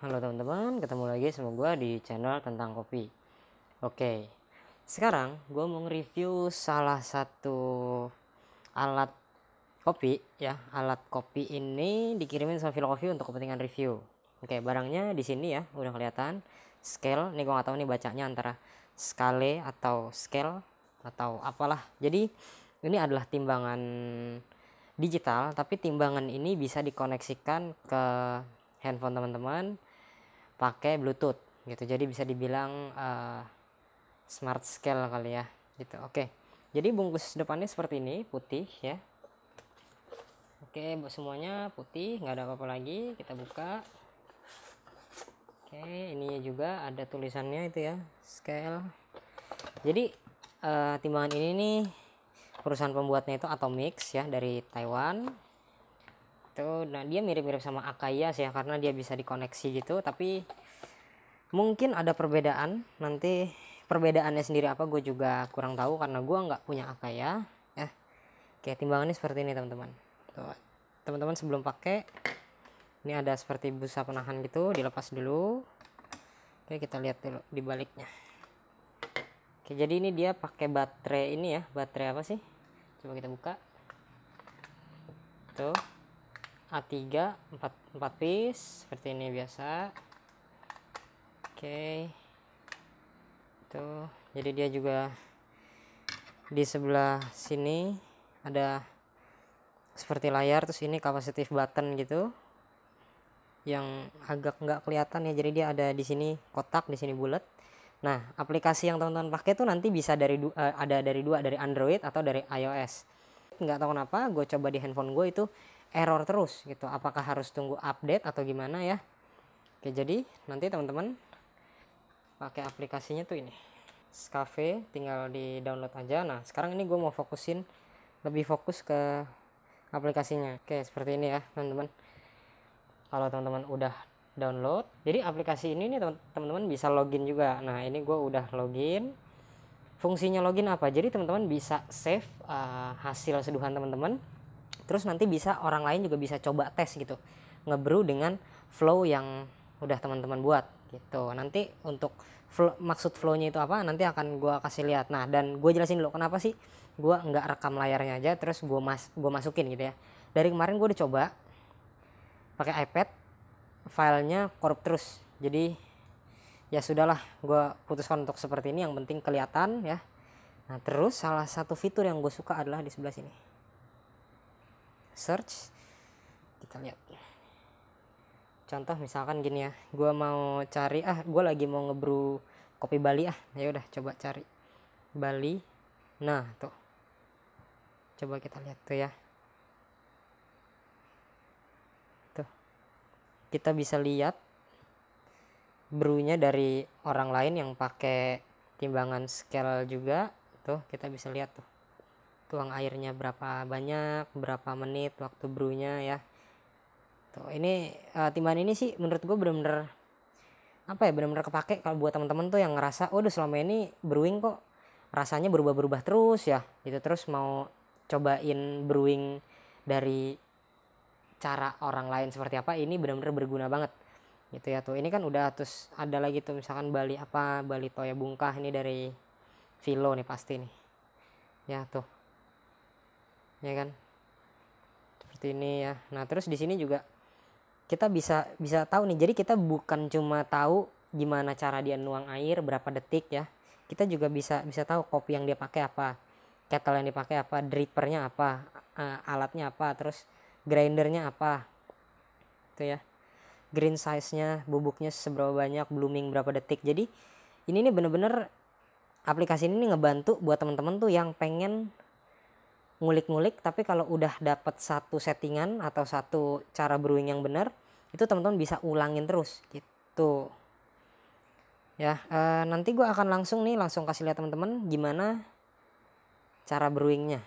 Halo teman-teman, ketemu lagi sama gue di channel tentang kopi. Oke, sekarang gue mau nge-review salah satu alat kopi ya. Alat kopi ini dikirimin sama Coffee untuk kepentingan review. Oke, barangnya di sini ya, udah kelihatan. Scale, nih gue gak tau nih bacanya antara scale atau scale atau apalah. Jadi ini adalah timbangan digital, tapi timbangan ini bisa dikoneksikan ke handphone teman-teman pakai Bluetooth gitu jadi bisa dibilang uh, smart scale kali ya gitu oke okay. jadi bungkus depannya seperti ini putih ya oke okay, semuanya putih nggak ada apa-apa lagi kita buka oke okay, ini juga ada tulisannya itu ya scale jadi uh, timbangan ini nih perusahaan pembuatnya itu Atomix ya dari Taiwan Tuh, gitu. nah dia mirip-mirip sama Akaias ya karena dia bisa dikoneksi gitu, tapi mungkin ada perbedaan nanti perbedaannya sendiri apa gue juga kurang tahu karena gue nggak punya Akaya. ya. kayak timbangannya seperti ini teman-teman. teman-teman sebelum pakai ini ada seperti busa penahan gitu, dilepas dulu. Oke, kita lihat dulu di baliknya. Oke, jadi ini dia pakai baterai ini ya, baterai apa sih? Coba kita buka. Tuh A3 4, 4 piece seperti ini biasa oke okay. itu jadi dia juga di sebelah sini ada seperti layar terus ini kapasitif button gitu yang agak nggak kelihatan ya jadi dia ada di sini kotak di sini bulat nah aplikasi yang teman-teman pakai tuh nanti bisa dari dua, eh, ada dari dua dari Android atau dari iOS nggak tahu kenapa gue coba di handphone gue itu error terus gitu apakah harus tunggu update atau gimana ya oke jadi nanti teman-teman pakai aplikasinya tuh ini Scafe tinggal di download aja nah sekarang ini gue mau fokusin lebih fokus ke aplikasinya oke seperti ini ya teman-teman kalau teman-teman udah download jadi aplikasi ini nih teman-teman bisa login juga nah ini gue udah login fungsinya login apa jadi teman-teman bisa save uh, hasil seduhan teman-teman terus nanti bisa orang lain juga bisa coba tes gitu ngebrew dengan flow yang udah teman-teman buat gitu nanti untuk flow, maksud flownya itu apa nanti akan gue kasih lihat nah dan gue jelasin dulu kenapa sih gue nggak rekam layarnya aja terus gue mas gue masukin gitu ya dari kemarin gue udah coba pakai iPad filenya korup terus jadi ya sudahlah gue putuskan untuk seperti ini yang penting kelihatan ya nah terus salah satu fitur yang gue suka adalah di sebelah sini search kita lihat contoh misalkan gini ya gue mau cari ah gue lagi mau ngebru kopi Bali ah ya udah coba cari Bali nah tuh coba kita lihat tuh ya tuh kita bisa lihat brunya dari orang lain yang pakai timbangan scale juga tuh kita bisa lihat tuh tuang airnya berapa banyak berapa menit waktu brewnya ya tuh ini uh, eh, timbangan ini sih menurut gue bener-bener apa ya bener-bener kepake kalau buat temen-temen tuh yang ngerasa oh, udah selama ini brewing kok rasanya berubah-berubah terus ya gitu terus mau cobain brewing dari cara orang lain seperti apa ini bener-bener berguna banget gitu ya tuh ini kan udah terus ada lagi tuh misalkan Bali apa Bali Toya Bungkah ini dari filo nih pasti nih ya tuh ya kan seperti ini ya nah terus di sini juga kita bisa bisa tahu nih jadi kita bukan cuma tahu gimana cara dia nuang air berapa detik ya kita juga bisa bisa tahu kopi yang dia pakai apa kettle yang dipakai apa drippernya apa eh, alatnya apa terus grindernya apa itu ya green size nya bubuknya seberapa banyak blooming berapa detik jadi ini nih bener-bener aplikasi ini ngebantu buat teman-teman tuh yang pengen ngulik-ngulik tapi kalau udah dapat satu settingan atau satu cara brewing yang benar itu teman-teman bisa ulangin terus gitu ya e, nanti gue akan langsung nih langsung kasih lihat teman-teman gimana cara brewingnya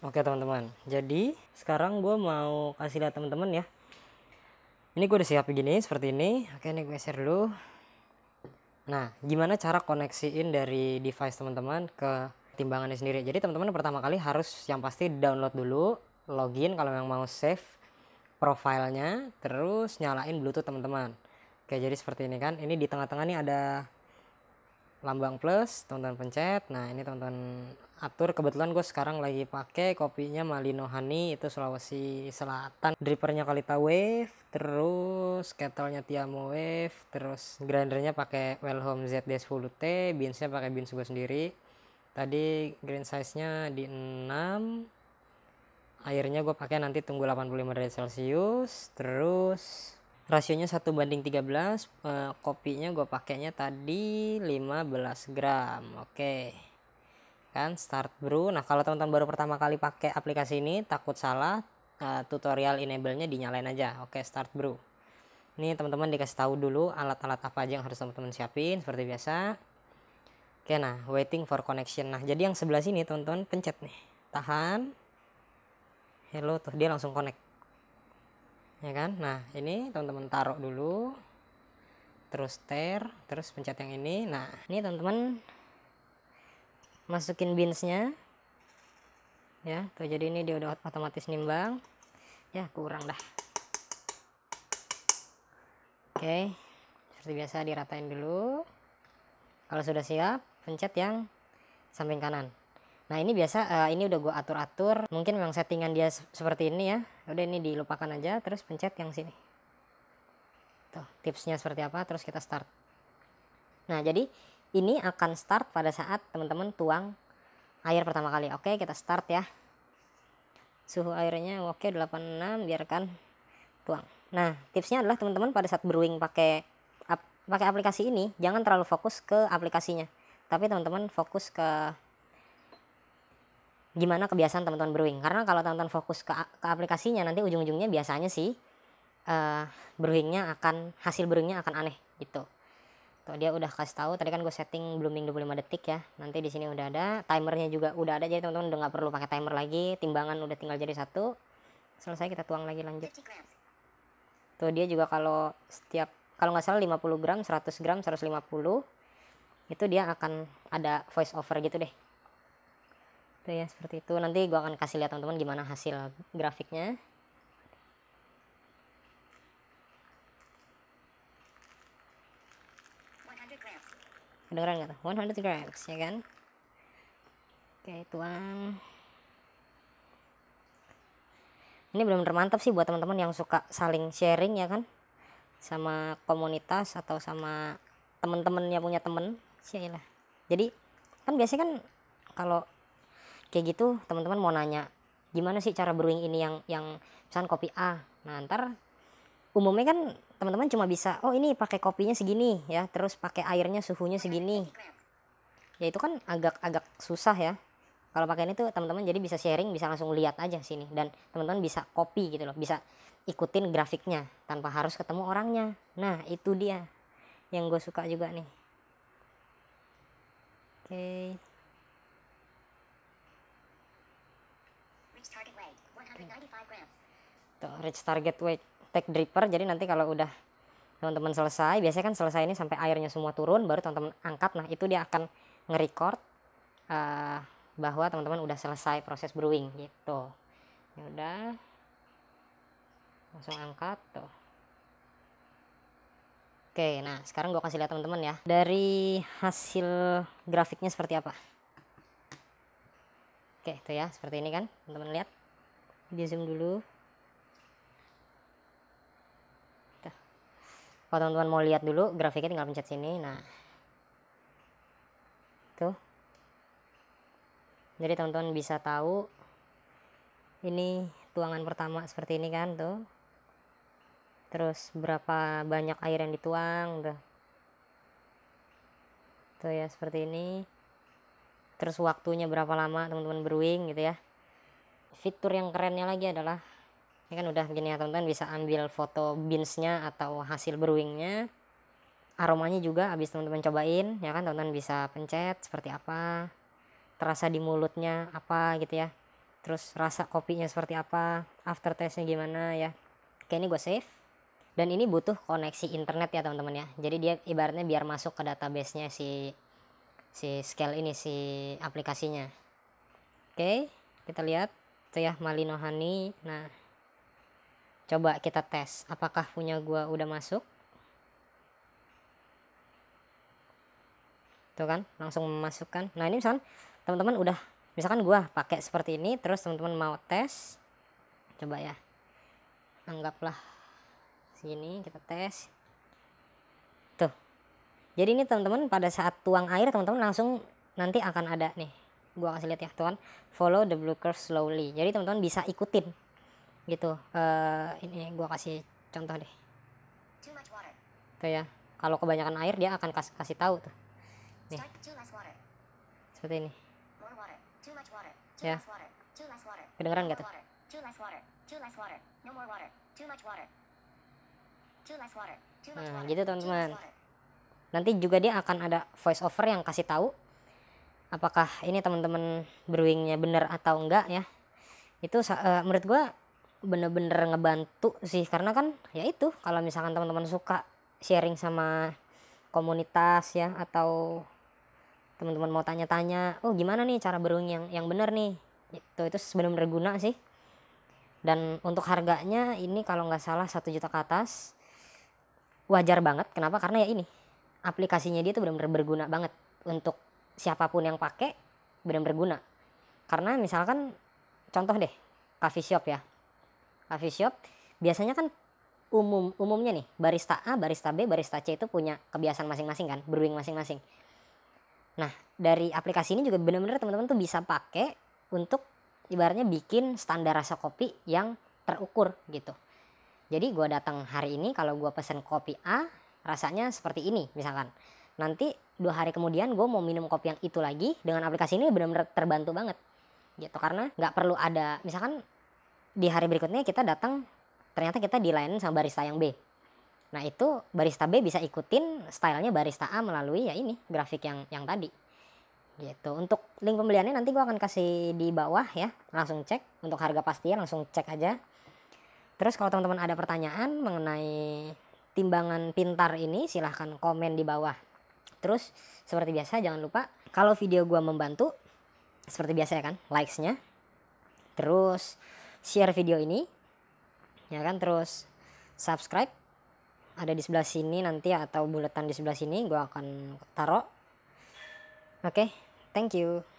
oke teman-teman jadi sekarang gue mau kasih lihat teman-teman ya ini gue udah siap begini seperti ini oke ini gue share dulu nah gimana cara koneksiin dari device teman-teman ke timbangannya sendiri jadi teman-teman pertama kali harus yang pasti download dulu login kalau yang mau save profilnya terus nyalain bluetooth teman-teman oke jadi seperti ini kan ini di tengah-tengah nih ada lambang plus teman-teman pencet nah ini teman-teman atur kebetulan gue sekarang lagi pakai kopinya Malino Honey itu Sulawesi Selatan drippernya Kalita Wave terus ketelnya Tiamo Wave terus grindernya pakai Wellhome ZD10T binsnya pakai beans gue sendiri tadi green size nya di 6 airnya gue pakai nanti tunggu 85 derajat celcius terus rasionya 1 banding 13 e, eh, kopinya gue pakainya tadi 15 gram oke okay. kan start brew nah kalau teman-teman baru pertama kali pakai aplikasi ini takut salah e, tutorial enable-nya dinyalain aja oke okay, start brew ini teman-teman dikasih tahu dulu alat-alat apa aja yang harus teman-teman siapin seperti biasa Oke nah, waiting for connection. Nah, jadi yang sebelah sini teman-teman pencet nih. Tahan. Hello tuh dia langsung connect. Ya kan? Nah, ini teman-teman taruh dulu. Terus tear, terus pencet yang ini. Nah, ini teman-teman masukin binsnya. Ya, tuh jadi ini dia udah otomatis nimbang. Ya, kurang dah. Oke. Seperti biasa diratain dulu. Kalau sudah siap, pencet yang samping kanan. Nah ini biasa, uh, ini udah gue atur-atur. Mungkin memang settingan dia seperti ini ya. Udah ini dilupakan aja, terus pencet yang sini. Tuh, tipsnya seperti apa, terus kita start. Nah jadi ini akan start pada saat teman-teman tuang air pertama kali. Oke kita start ya. Suhu airnya oke 86, biarkan tuang. Nah tipsnya adalah teman-teman pada saat brewing pakai pakai aplikasi ini jangan terlalu fokus ke aplikasinya tapi teman-teman fokus ke gimana kebiasaan teman-teman brewing karena kalau teman-teman fokus ke, ke aplikasinya nanti ujung-ujungnya biasanya sih uh, brewingnya akan hasil brewingnya akan aneh gitu tuh dia udah kasih tahu tadi kan gue setting blooming 25 detik ya nanti di sini udah ada timernya juga udah ada jadi teman-teman udah nggak perlu pakai timer lagi timbangan udah tinggal jadi satu selesai kita tuang lagi lanjut tuh dia juga kalau setiap kalau nggak salah 50 gram 100 gram 150 itu dia akan ada voice over gitu deh itu ya seperti itu nanti gue akan kasih lihat teman-teman gimana hasil grafiknya kedengeran nggak tuh 100 grams ya kan oke tuang ini benar-benar mantap sih buat teman-teman yang suka saling sharing ya kan sama komunitas atau sama temen temen yang punya temen sih lah jadi kan biasanya kan kalau kayak gitu teman-teman mau nanya gimana sih cara brewing ini yang yang pesan kopi A nah ntar umumnya kan teman-teman cuma bisa oh ini pakai kopinya segini ya terus pakai airnya suhunya segini ya itu kan agak-agak susah ya kalau pakai ini tuh teman-teman jadi bisa sharing bisa langsung lihat aja sini dan teman-teman bisa copy gitu loh bisa ikutin grafiknya tanpa harus ketemu orangnya nah itu dia yang gue suka juga nih oke okay. Tuh, reach target weight tech dripper jadi nanti kalau udah teman-teman selesai biasanya kan selesai ini sampai airnya semua turun baru teman-teman angkat nah itu dia akan nge-record uh, bahwa teman-teman udah selesai proses brewing gitu ya udah langsung angkat tuh Oke, nah sekarang gue kasih lihat teman-teman ya dari hasil grafiknya seperti apa. Oke, itu ya seperti ini kan, teman-teman lihat. Di zoom dulu. Tuh. Kalau teman-teman mau lihat dulu grafiknya tinggal pencet sini. Nah, tuh. Jadi teman-teman bisa tahu ini tuangan pertama seperti ini kan tuh terus berapa banyak air yang dituang udah tuh ya seperti ini terus waktunya berapa lama teman-teman brewing gitu ya fitur yang kerennya lagi adalah ini kan udah begini ya teman-teman bisa ambil foto beansnya atau hasil brewingnya aromanya juga habis teman-teman cobain ya kan teman-teman bisa pencet seperti apa terasa di mulutnya apa gitu ya terus rasa kopinya seperti apa aftertaste nya gimana ya oke ini gue save dan ini butuh koneksi internet ya teman-teman ya jadi dia ibaratnya biar masuk ke databasenya si si scale ini si aplikasinya oke kita lihat itu ya malinohani nah coba kita tes apakah punya gua udah masuk tuh kan langsung memasukkan nah ini misalkan teman-teman udah misalkan gua pakai seperti ini terus teman-teman mau tes coba ya anggaplah sini kita tes tuh jadi ini teman-teman pada saat tuang air teman-teman langsung nanti akan ada nih gua kasih lihat ya tuan follow the blue curve slowly jadi teman-teman bisa ikutin gitu uh, ini gua kasih contoh deh tuh ya kalau kebanyakan air dia akan kas kasih tahu tuh nih seperti ini ya kedengeran gak tuh Nah, gitu teman-teman. Nanti juga dia akan ada voice over yang kasih tahu apakah ini teman-teman brewingnya bener atau enggak ya. Itu uh, menurut gue bener-bener ngebantu sih karena kan ya itu kalau misalkan teman-teman suka sharing sama komunitas ya atau teman-teman mau tanya-tanya oh gimana nih cara brewing yang yang bener nih gitu, itu itu sebenarnya berguna sih dan untuk harganya ini kalau nggak salah satu juta ke atas wajar banget kenapa karena ya ini aplikasinya dia tuh benar-benar berguna banget untuk siapapun yang pakai benar-benar berguna karena misalkan contoh deh coffee shop ya coffee shop biasanya kan umum umumnya nih barista A barista B barista C itu punya kebiasaan masing-masing kan brewing masing-masing nah dari aplikasi ini juga benar-benar teman-teman tuh bisa pakai untuk ibaratnya bikin standar rasa kopi yang terukur gitu jadi gue datang hari ini kalau gue pesen kopi A rasanya seperti ini misalkan. Nanti dua hari kemudian gue mau minum kopi yang itu lagi dengan aplikasi ini benar-benar terbantu banget gitu karena nggak perlu ada misalkan di hari berikutnya kita datang ternyata kita di lain sama barista yang B Nah itu barista B bisa ikutin stylenya barista A melalui ya ini grafik yang yang tadi. Gitu. Untuk link pembeliannya nanti gue akan kasih di bawah ya. Langsung cek. Untuk harga pastinya langsung cek aja. Terus kalau teman-teman ada pertanyaan mengenai timbangan pintar ini silahkan komen di bawah. Terus seperti biasa jangan lupa kalau video gue membantu seperti biasa ya kan likesnya. Terus share video ini ya kan terus subscribe ada di sebelah sini nanti atau buletan di sebelah sini gue akan taruh. Oke, okay, thank you.